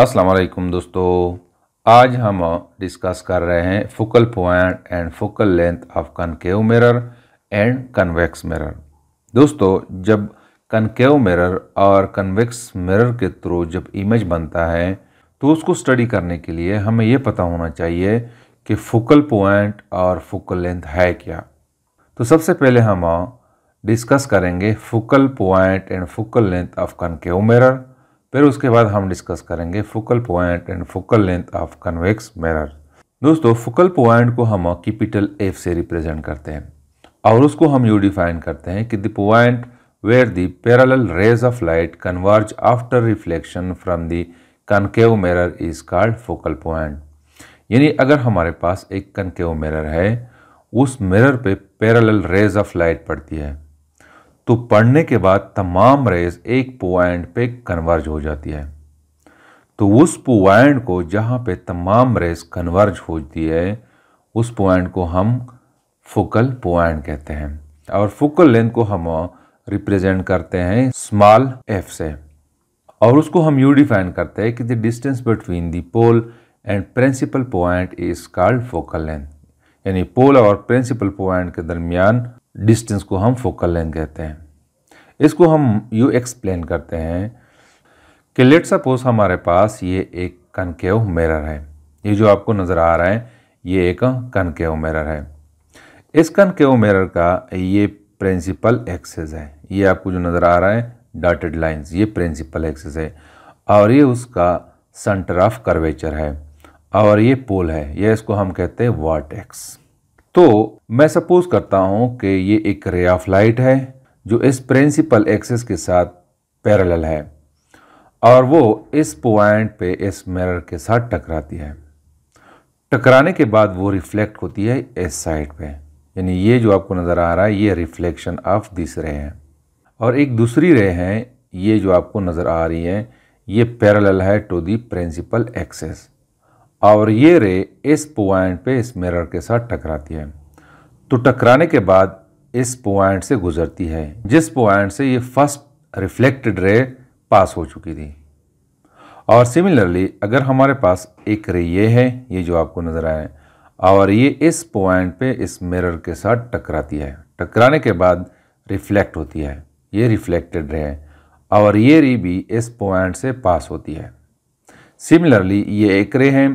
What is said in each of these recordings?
अस्सलाम वालेकुम दोस्तों आज हम डिस्कस कर रहे हैं focal point and focal length of concave mirror and convex mirror दोस्तों जब कनकेव मिरर और कन्वेक्स मिरर के थ्रू जब इमेज बनता है तो उसको स्टडी करने के लिए हमें यह पता होना चाहिए कि फोकल पॉइंट और फोकल लेंथ है क्या तो सबसे पहले हम डिस्कस करेंगे focal point and focal length of concave mirror फिर उसके बाद हम डिस्कस करेंगे focal point and focal length of convex mirror दोस्तों फोकल पॉइंट को हम कैपिटल एफ से रिप्रेजेंट करते हैं और उसको हम यू डिफाइन करते हैं कि the point where the parallel rays of light converge after reflection from the concave mirror is called focal point यानी अगर हमारे पास एक कनकेव मिरर है उस मिरर पे पैरेलल रेज ऑफ लाइट पड़ती है तो पढ़ने के बाद तमाम रेज एक पॉइंट पे कन्वर्ज हो जाती है तो उस पॉइंट को जहाँ पे तमाम रेज कन्वर्ज होती है उस पॉइंट को हम फोकल पॉइंट कहते हैं और फोकल लेंथ को हम रिप्रेजेंट करते हैं स्मॉल एफ से और उसको हम यू डिफाइन करते हैं कि the distance between the pole and principal point is called focal length यानी पोल और प्रिंसिपल पॉइंट के दरमियान डिस्टेंस को हम फोकल लेंथ कहते हैं इसको हम यू एक्सप्लेन करते हैं कि लेट सपोज हमारे पास ये एक कनकेव मिरर है ये जो आपको नज़र आ रहा है ये एक कनकेव मिरर है इस कनकेव मिरर का ये प्रिंसिपल एक्सेस है ये आपको जो नज़र आ रहा है डॉटेड लाइंस ये प्रिंसिपल एक्सेस है और ये उसका सेंटर ऑफ कर्वेचर है और ये पोल है यह इसको हम कहते हैं वाट एक्स तो मैं सपोज करता हूँ कि ये एक रे ऑफ लाइट है जो इस प्रिंसिपल एक्सिस के साथ पैरेलल है और वो इस पॉइंट पे इस मिरर के साथ टकराती है टकराने के बाद वो रिफ्लेक्ट होती है इस साइड पे यानी ये जो आपको नज़र आ रहा है ये रिफ्लेक्शन ऑफ दिस रे है और एक दूसरी रे है ये जो आपको नज़र आ रही है ये पैरेलल है टू दी प्रिंसिपल एक्सेस और ये रे इस पॉइंट पे इस मिरर के साथ टकराती है तो टकराने के बाद इस पॉइंट से गुजरती है जिस पॉइंट से ये फर्स्ट रिफ्लेक्टेड रे पास हो चुकी थी और सिमिलरली अगर हमारे पास एक रे ये है ये जो आपको नज़र आए और ये इस पॉइंट पे इस मिरर के साथ टकराती है टकराने के बाद रिफ्लेक्ट होती है ये रिफ्लेक्टेड रे है और ये रे भी इस पॉइंट से पास होती है सिमिलरली ये एक रे है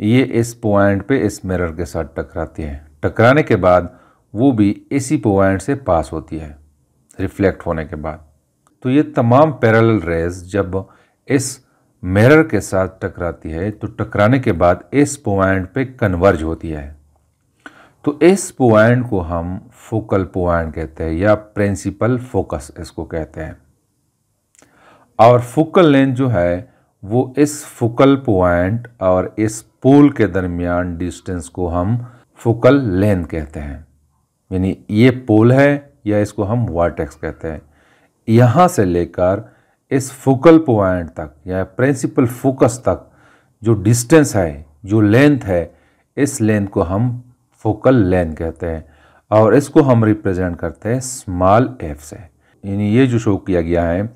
ये इस पॉइंट पे इस मिरर के साथ टकराती है टकराने के बाद वो भी इसी पॉइंट से पास होती है रिफ्लेक्ट होने के बाद तो ये तमाम पैरल रेज जब इस मिरर के साथ टकराती है तो टकराने के बाद इस पॉइंट पे कन्वर्ज होती है तो इस पॉइंट को हम फोकल पॉइंट कहते हैं या प्रिंसिपल फोकस इसको कहते हैं और फोकल लेंथ जो है वो इस फोकल पॉइंट और इस पोल के दरमियान डिस्टेंस को हम फोकल लेंथ कहते हैं यानी ये पोल है या इसको हम वार्टेक्स कहते हैं यहाँ से लेकर इस फोकल पॉइंट तक या प्रिंसिपल फोकस तक जो डिस्टेंस है जो लेंथ है इस लेंथ को हम फोकल लेंथ कहते हैं और इसको हम रिप्रेजेंट करते हैं स्मॉल एफ से यानी ये जो शो किया गया है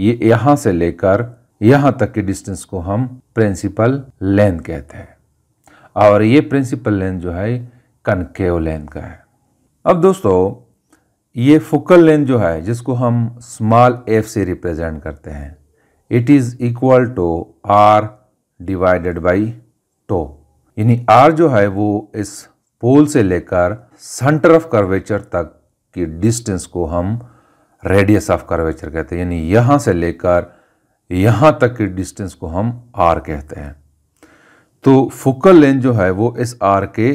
ये यहाँ से लेकर यहाँ तक के डिस्टेंस को हम प्रिंसिपल लेंथ कहते हैं और ये प्रिंसिपल लेंथ जो है कनकेव लेंथ का है अब दोस्तों ये फोकल लेंथ जो है जिसको हम स्मॉल एफ से रिप्रेजेंट करते हैं it is equal to R divided by two यानी आर जो है वो इस पोल से लेकर सेंटर ऑफ कर्वेचर तक की डिस्टेंस को हम रेडियस ऑफ कर्वेचर कहते हैं यानी यहाँ से लेकर यहाँ तक की डिस्टेंस को हम आर कहते हैं तो फोकल लेंथ जो है वो इस आर के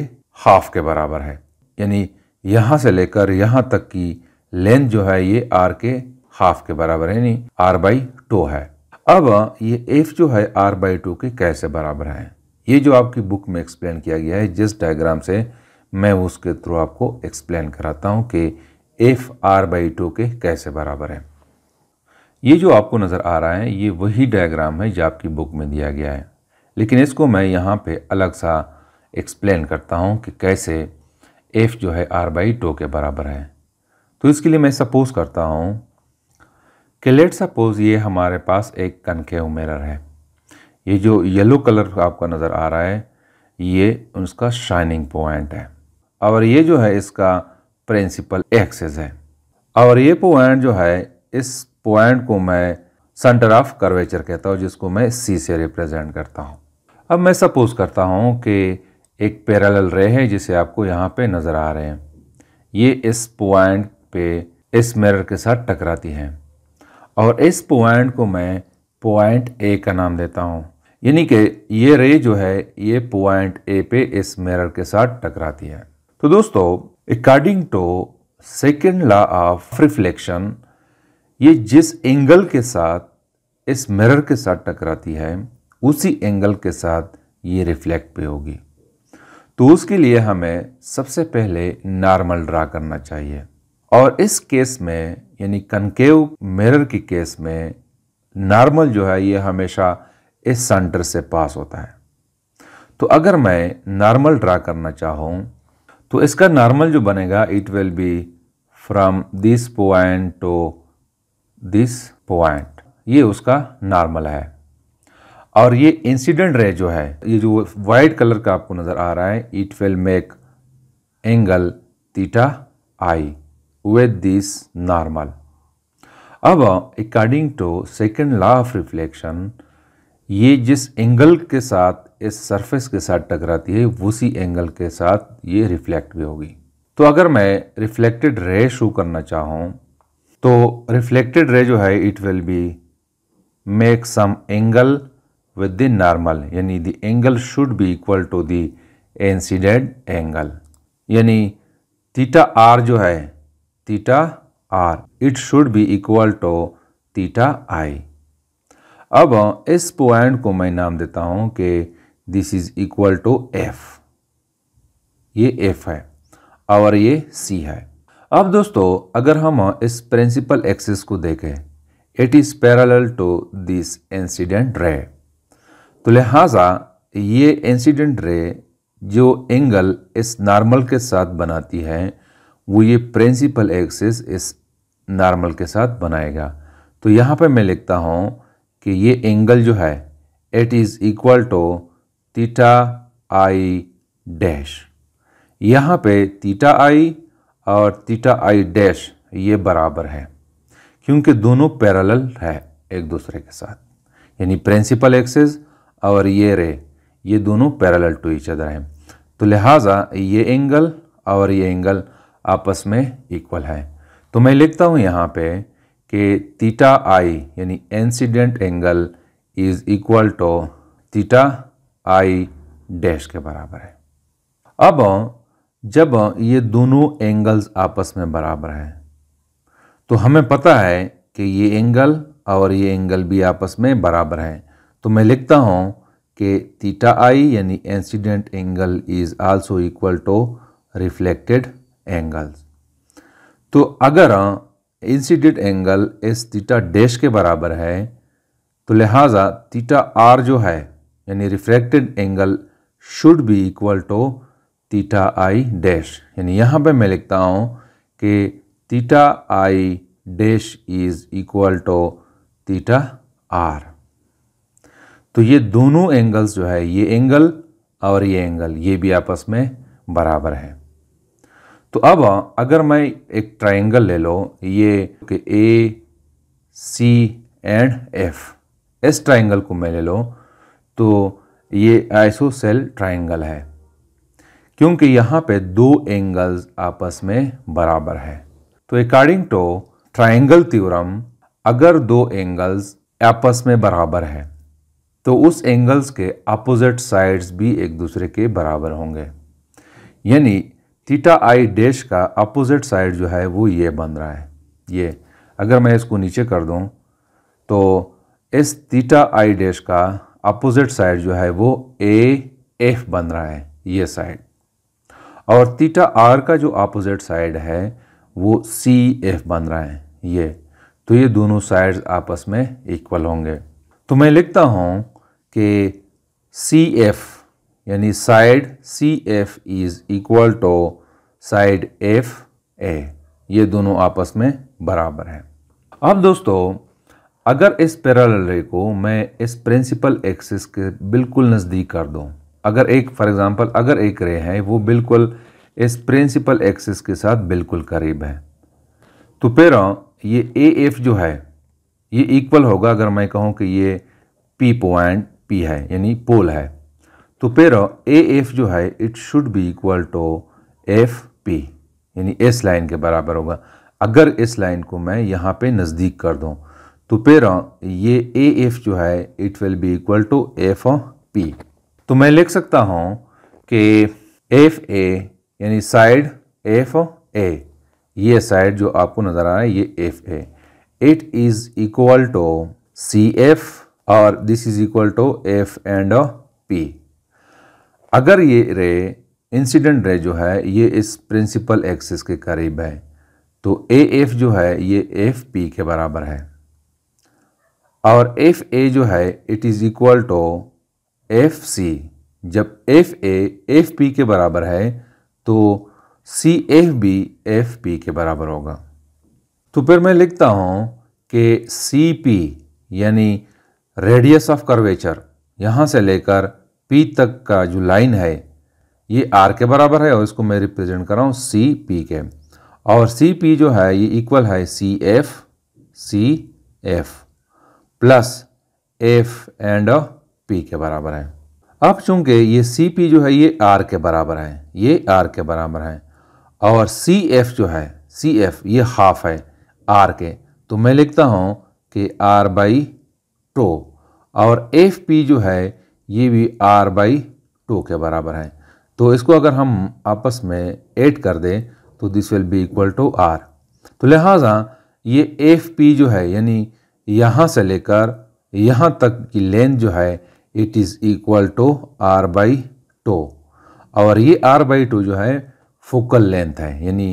हाफ के बराबर है यानी यहाँ से लेकर यहाँ तक की लेंथ जो है ये आर के हाफ के बराबर है यानी आर बाई टू है अब ये एफ जो है आर बाई टू के कैसे बराबर है ये जो आपकी बुक में एक्सप्लेन किया गया है जिस डायग्राम से मैं उसके थ्रू आपको एक्सप्लेन कराता हूँ कि एफ आर बाई टू के कैसे बराबर है ये जो आपको नज़र आ रहा है ये वही डायग्राम है जो आपकी बुक में दिया गया है लेकिन इसको मैं यहाँ पे अलग सा एक्सप्लेन करता हूँ कि कैसे एफ़ जो है आर बाई टो के बराबर है तो इसके लिए मैं सपोज़ करता हूँ कि लेट सपोज़ ये हमारे पास एक कनकेव मिरर है ये जो येलो कलर आपका नज़र आ रहा है ये उसका शाइनिंग पॉइंट है और ये जो है इसका प्रिंसिपल एक्सेस है और ये पॉइंट जो है इस पॉइंट को मैं सेंटर ऑफ कर्वेचर कहता हूँ जिसको मैं सी से रिप्रेजेंट करता हूँ अब मैं सपोज़ करता हूँ कि एक पैरेलल रे है जिसे आपको यहाँ पे नज़र आ रहे हैं ये इस पॉइंट पे इस मिरर के साथ टकराती है और इस पॉइंट को मैं पॉइंट ए का नाम देता हूँ यानी कि ये रे जो है ये पॉइंट ए पे इस मिरर के साथ टकराती है तो दोस्तों according to second law of reflection ये जिस एंगल के साथ इस मिरर के साथ टकराती है उसी एंगल के साथ ये रिफ्लेक्ट पे होगी तो उसके लिए हमें सबसे पहले नॉर्मल ड्रा करना चाहिए और इस केस में यानी कनकेव मिरर की केस में नॉर्मल जो है ये हमेशा इस सेंटर से पास होता है तो अगर मैं नॉर्मल ड्रा करना चाहूँ तो इसका नॉर्मल जो बनेगा it will be from this point to this point ये उसका नॉर्मल है और ये इंसिडेंट रे जो है ये जो वाइट कलर का आपको नज़र आ रहा है it will make angle theta I with this normal अब according to second law of reflection ये जिस एंगल के साथ इस सरफेस के साथ टकराती है उसी एंगल के साथ ये रिफ्लेक्ट भी होगी तो अगर मैं रिफ्लेक्टेड रे शो करना चाहूँ तो रिफ्लेक्टेड रे जो है it will be make some angle within normal यानी the angle should be equal to the incident angle यानी थीटा आर जो है theta R it should be equal to theta I अब इस पॉइंट को मैं नाम देता हूं कि this is equal to F ये एफ है और ये सी है अब दोस्तों अगर हम इस प्रिंसिपल एक्सिस को देखें it is parallel to this incident ray तो लिहाजा ये इंसिडेंट रे जो एंगल इस नॉर्मल के साथ बनाती है वो ये प्रिंसिपल एक्सिस इस नॉर्मल के साथ बनाएगा तो यहाँ पर मैं लिखता हूँ कि ये एंगल जो है it is equal to theta I dash यहाँ पे थीटा आई और थीटा आई डैश ये बराबर है क्योंकि दोनों पैरेलल है एक दूसरे के साथ यानी प्रिंसिपल एक्सिस और ये रे ये दोनों पैरेलल टू ईच अदर हैं तो लिहाजा ये एंगल और ये एंगल आपस में इक्वल है तो मैं लिखता हूँ यहाँ पे कि थीटा आई यानी incident angle is equal to theta I dash के बराबर है अब जब ये दोनों एंगल्स आपस में बराबर हैं तो हमें पता है कि ये एंगल और ये एंगल भी आपस में बराबर हैं तो मैं लिखता हूँ कि थीटा आई यानी incident angle is also equal to reflected angles तो अगर इंसिडेंट एंगल इस थीटा डैश के बराबर है तो लिहाजा थीटा आर जो है यानी reflected angle should be equal to theta I dash यानी यहाँ पे मैं लिखता हूँ कि theta I dash is equal to theta R तो ये दोनों एंगल्स जो है ये एंगल और ये एंगल ये भी आपस में बराबर है तो अब अगर मैं एक ट्राइंगल ले लो ये कि ए सी एंड एफ इस ट्राइंगल को मैं ले लो तो ये सेल ट्राइंगल है क्योंकि यहाँ पे दो एंगल्स आपस में बराबर है तो अकॉर्डिंग टू ट्राइंगल थ्योरम अगर दो एंगल्स आपस में बराबर है तो उस एंगल्स के अपोजिट साइड्स भी एक दूसरे के बराबर होंगे यानी थीटा आई डैश का अपोजिट साइड जो है वो ये बन रहा है ये अगर मैं इसको नीचे कर दूं तो इस थीटा आई डैश का अपोजिट साइड जो है वो ए एफ बन रहा है ये साइड और थीटा आर का जो अपोजिट साइड है वो सी एफ बन रहा है ये तो ये दोनों साइड्स आपस में इक्वल होंगे तो मैं लिखता हूँ कि सी एफ यानी side C F is equal to side F A ये दोनों आपस में बराबर हैं अब दोस्तों अगर इस पैरल रे को मैं इस प्रिंसिपल एक्सिस के बिल्कुल नज़दीक कर दूं अगर एक फॉर एग्ज़ाम्पल अगर एक रे है वो बिल्कुल इस प्रिंसिपल एक्सिस के साथ बिल्कुल करीब है तो फिर हाँ, ये ए एफ जो है ये इक्वल होगा अगर मैं कहूँ कि ये पी पॉइंट पी है यानी पोल है तो फिर ए एफ जो है it should be equal to F P यानी एस लाइन के बराबर होगा अगर इस लाइन को मैं यहाँ पे नज़दीक कर दूँ तो फिर ये ए एफ जो है it will be equal to F P तो मैं लिख सकता हूँ कि एफ ए यानी साइड एफ ए ये साइड जो आपको नज़र आ रहा है ये F A it is equal to C F और this is equal to F and P अगर ये रे इंसिडेंट रे जो है ये इस प्रिंसिपल एक्सिस के करीब है तो ए एफ जो है ये एफ पी के बराबर है और एफ ए जो है it is equal to F C जब एफ ए एफ पी के बराबर है तो C F B F P के बराबर होगा तो फिर मैं लिखता हूँ कि सी पी यानी रेडियस ऑफ कर्वेचर यहाँ से लेकर पी तक का जो लाइन है ये आर के बराबर है और इसको मैं रिप्रेजेंट कर रहा हूँ सी पी के और सी पी जो है ये इक्वल है C F C F plus F and P के बराबर है अब चूंकि ये सी पी जो है ये आर के बराबर है ये आर के बराबर है और सी एफ जो है सी एफ ये हाफ है आर के तो मैं लिखता हूँ कि आर बाई टो और एफ पी जो है ये भी आर बाई टू के बराबर है तो इसको अगर हम आपस में ऐड कर दें तो this will be equal to R तो लिहाजा ये एफ पी जो है यानी यहाँ से लेकर यहाँ तक की लेंथ जो है it is equal to R by two और ये आर बाई टू जो है फोकल लेंथ है यानी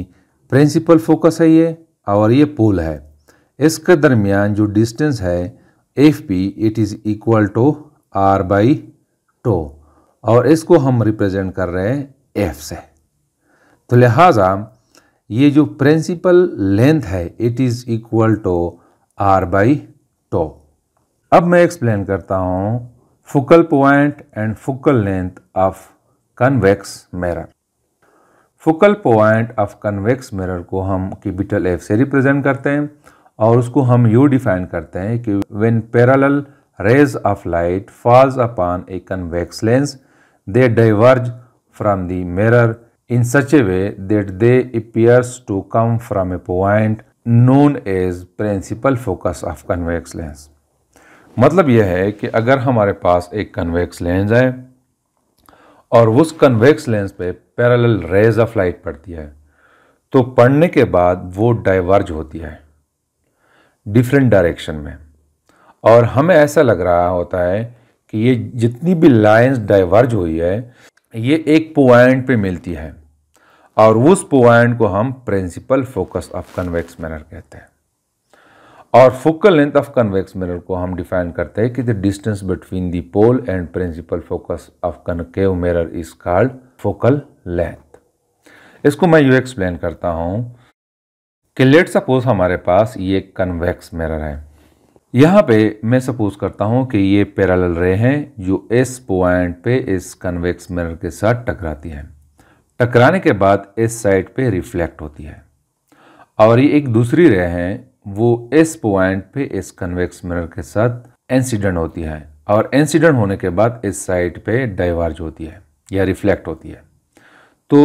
प्रिंसिपल फोकस है ये और ये पोल है इसके दरमियान जो डिस्टेंस है F it is equal to R by two और इसको हम रिप्रेजेंट कर रहे हैं एफ से तो लिहाजा ये जो प्रिंसिपल लेंथ है it is equal to R by two अब मैं एक्सप्लेन करता हूँ focal point and focal length of convex mirror focal point of convex mirror को हम कैपिटल एफ से रिप्रेजेंट करते हैं और उसको हम यू डिफाइन करते हैं कि when parallel rays of light falls upon a convex lens they diverge from the mirror in such a way that they appears to come from a point known as principal focus of convex lens मतलब यह है कि अगर हमारे पास एक convex lens है और उस कन्वेक्स लेंस पे पैरेलल रेज ऑफ लाइट पड़ती है तो पढ़ने के बाद वो डाइवर्ज होती है डिफरेंट डायरेक्शन में और हमें ऐसा लग रहा होता है कि ये जितनी भी लाइंस डाइवर्ज हुई है ये एक पॉइंट पे मिलती है और उस पॉइंट को हम principal focus of convex mirror कहते हैं और focal length of convex mirror को हम डिफाइन करते हैं कि the distance between the pole and principal focus of concave mirror is called focal length इसको मैं यू एक्सप्लेन करता हूँ कि लेट सपोज हमारे पास ये कन्वेक्स मिरर है यहाँ पे मैं सपोज करता हूँ कि ये पैरेलल रे हैं जो इस पॉइंट पे इस कन्वेक्स मिरर के साथ टकराती हैं टकराने के बाद इस साइड पे रिफ्लेक्ट होती है और ये एक दूसरी रे हैं वो इस पॉइंट पे इस कन्वेक्स मिरर के साथ इंसिडेंट होती है और इंसिडेंट होने के बाद इस साइड पे डाइवर्ज होती है या रिफ्लेक्ट होती है तो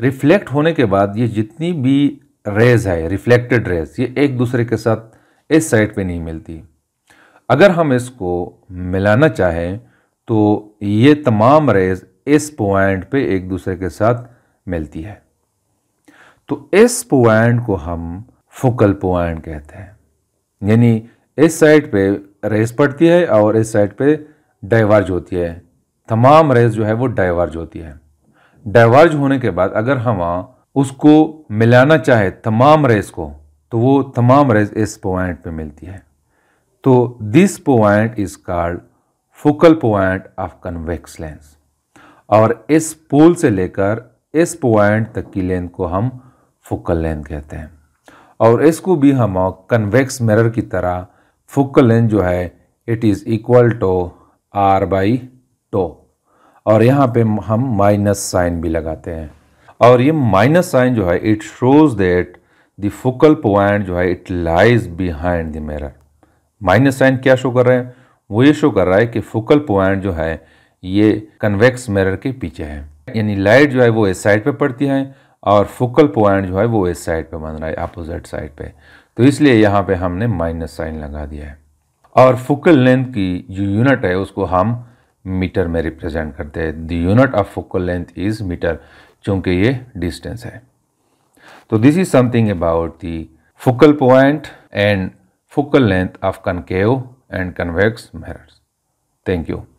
रिफ्लेक्ट होने के बाद ये जितनी भी रेज है रिफ्लेक्टेड रेज ये एक दूसरे के साथ इस साइड पे नहीं मिलती अगर हम इसको मिलाना चाहें तो ये तमाम रेज इस पॉइंट पे एक दूसरे के साथ मिलती है तो इस पॉइंट को हम फोकल पॉइंट कहते हैं यानी इस साइड पे रेस पड़ती है और इस साइड पे डाइवर्ज होती है तमाम रेस जो है वो डाइवर्ज होती है डाइवर्ज होने के बाद अगर हम उसको मिलाना चाहे तमाम रेस को तो वो तमाम रेस इस पॉइंट पे मिलती है तो this point is called focal point of convex lens और इस पोल से लेकर इस पॉइंट तक की लेंथ को हम फोकल लेंथ कहते हैं और इसको भी हम कन्वेक्स मिरर की तरह फोकल लेंथ जो है it is equal to R by two और यहाँ पे हम माइनस साइन भी लगाते हैं और ये माइनस साइन जो है it shows that the focal point जो है it lies behind the mirror minus sign क्या शो कर रहे हैं वो ये शो कर रहा है कि फोकल पॉइंट जो है ये कन्वेक्स मिरर के पीछे है यानी लाइट जो है वो इस साइड पे पड़ती है और फोकल पॉइंट जो है वो इस साइड पे बन रहा है अपोजिट साइड पे तो इसलिए यहाँ पे हमने माइनस साइन लगा दिया है और फोकल लेंथ की जो यूनिट है उसको हम मीटर में रिप्रेजेंट करते हैं the unit of focal length is metre क्योंकि ये डिस्टेंस है तो this is something about the focal point and focal length of concave and convex mirrors thank you